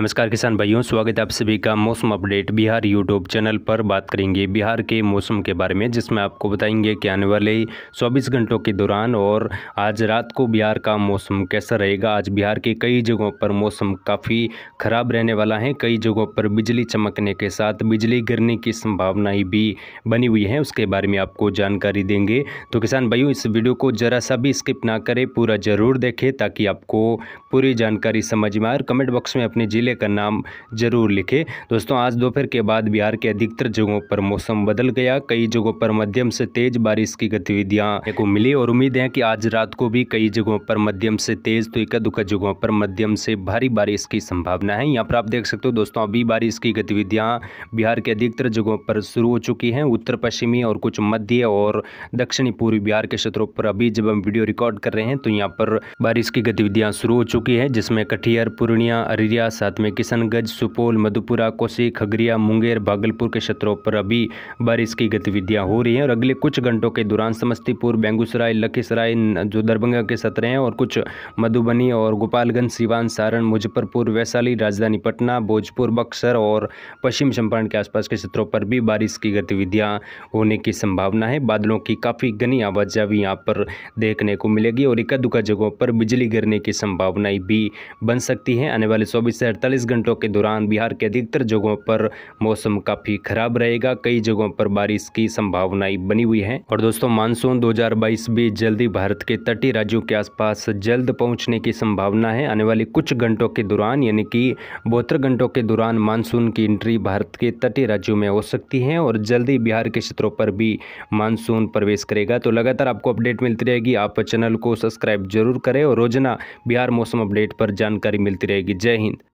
नमस्कार किसान भाइयों स्वागत है आप सभी का मौसम अपडेट बिहार यूट्यूब चैनल पर बात करेंगे बिहार के मौसम के बारे में जिसमें आपको बताएंगे कि आने वाले 24 घंटों के दौरान और आज रात को बिहार का मौसम कैसा रहेगा आज बिहार के कई जगहों पर मौसम काफ़ी ख़राब रहने वाला है कई जगहों पर बिजली चमकने के साथ बिजली गिरने की संभावनाएँ भी बनी हुई हैं उसके बारे में आपको जानकारी देंगे तो किसान भाइयों इस वीडियो को ज़रा सा भी स्किप ना करें पूरा ज़रूर देखें ताकि आपको पूरी जानकारी समझ में आए और कमेंट बॉक्स में अपने ज़िले जिले का नाम जरूर लिखें दोस्तों आज दोपहर के बाद बिहार के अधिकतर जगहों पर मौसम बदल गया कई जगहों पर मध्यम से तेज बारिश की गतिविधियां को मिली और उम्मीद है कि आज रात को भी कई जगहों पर मध्यम से तेज तो इक्का दुक्का जगहों पर मध्यम से भारी बारिश की संभावना है यहाँ पर आप देख सकते हो दोस्तों अभी बारिश की गतिविधियाँ बिहार के अधिकतर जगहों पर शुरू हो चुकी हैं उत्तर पश्चिमी और कुछ मध्य और दक्षिणी पूर्वी बिहार के क्षेत्रों पर अभी जब हम वीडियो रिकॉर्ड कर रहे हैं तो यहाँ पर बारिश की गतिविधियाँ शुरू हो चुकी है जिसमें कटिहार पूर्णिया अररिया साथ में किशनगंज सुपौल मधुपुरा कोसी खगरिया मुंगेर भागलपुर के क्षेत्रों पर अभी बारिश की गतिविधियाँ हो रही हैं और अगले कुछ घंटों के दौरान समस्तीपुर बेगूसराय लखीसराय जो दरभंगा के सत्र हैं और कुछ मधुबनी और गोपालगंज सिवान सारण मुजफ्फरपुर वैशाली राजधानी पटना भोजपुर बक्सर और पश्चिम चंपारण के आसपास के क्षेत्रों पर भी बारिश की गतिविधियाँ होने की संभावना है बादलों की काफ़ी घनी आवाजावी यहाँ पर देखने को मिलेगी और इक्का दुक्का जगहों पर बिजली गिरने की संभावनाएं भी बन सकती हैं आने वाले चौबीस से अड़तालीस घंटों के दौरान बिहार के अधिकतर जगहों पर मौसम काफ़ी खराब रहेगा कई जगहों पर बारिश की संभावनाएं बनी हुई है और दोस्तों मानसून 2022 भी जल्दी भारत के तटीय राज्यों के आसपास जल्द पहुंचने की संभावना है आने वाले कुछ घंटों के दौरान यानी कि बहत्तर घंटों के दौरान मानसून की एंट्री भारत के तटीय राज्यों में हो सकती है और जल्दी बिहार के क्षेत्रों पर भी मानसून प्रवेश करेगा तो लगातार आपको अपडेट मिलती रहेगी आप चैनल को सब्सक्राइब जरूर करें और रोजाना बिहार मौसम अपडेट पर जानकारी मिलती रहेगी जय हिंद